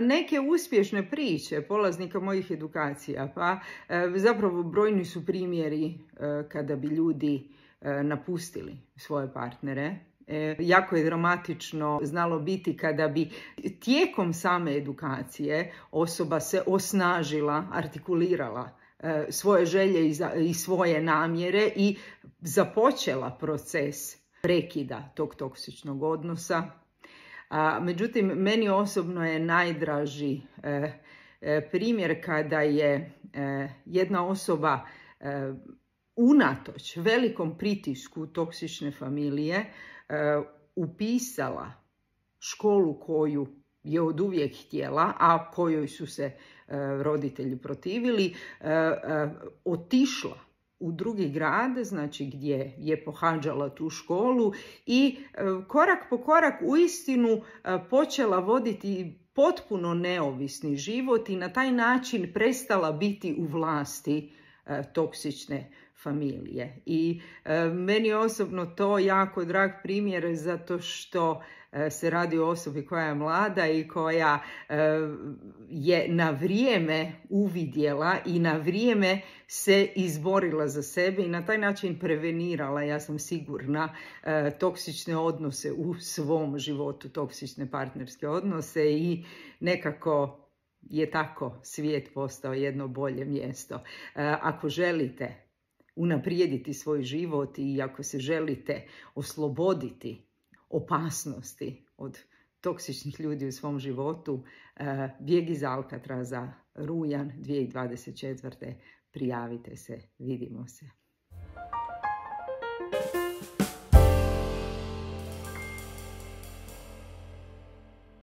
neke uspješne priče polaznika mojih edukacija, pa e, zapravo brojni su primjeri e, kada bi ljudi e, napustili svoje partnere. Jako je dramatično znalo biti kada bi tijekom same edukacije osoba se osnažila, artikulirala svoje želje i svoje namjere i započela proces prekida tog toksičnog odnosa a, međutim, meni osobno je najdraži e, e, primjer kada je e, jedna osoba unatoč velikom pritisku toksične familije upisala školu koju je od uvijek htjela, a kojoj su se roditelji protivili, otišla u drugi grad, znači gdje je pohađala tu školu i e, korak po korak u istinu e, počela voditi potpuno neovisni život i na taj način prestala biti u vlasti E, toksične familije. I e, meni je osobno to jako drag primjer zato što e, se radi o osobi koja je mlada i koja je na vrijeme uvidjela i na vrijeme se izborila za sebe i na taj način prevenirala, ja sam sigurna, toksične odnose u svom životu, toksične partnerske odnose i nekako je tako svijet postao jedno bolje mjesto. E, ako želite unaprijediti svoj život i ako se želite osloboditi opasnosti od toksičnih ljudi u svom životu, e, bijeg iz Alcatra za rujan 2024. Prijavite se, vidimo se.